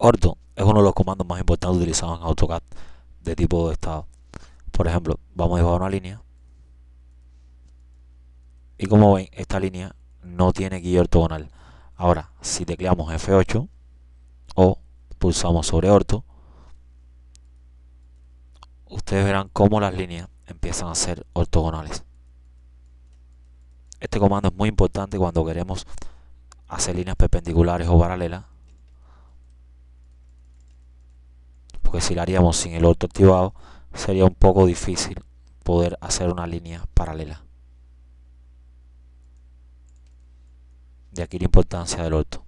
Orto es uno de los comandos más importantes utilizados en AutoCAD de tipo de estado. Por ejemplo, vamos a dibujar una línea. Y como ven, esta línea no tiene guía ortogonal. Ahora, si tecleamos F8 o pulsamos sobre orto, ustedes verán cómo las líneas empiezan a ser ortogonales. Este comando es muy importante cuando queremos hacer líneas perpendiculares o paralelas porque si la haríamos sin el orto activado sería un poco difícil poder hacer una línea paralela. De aquí la importancia del orto.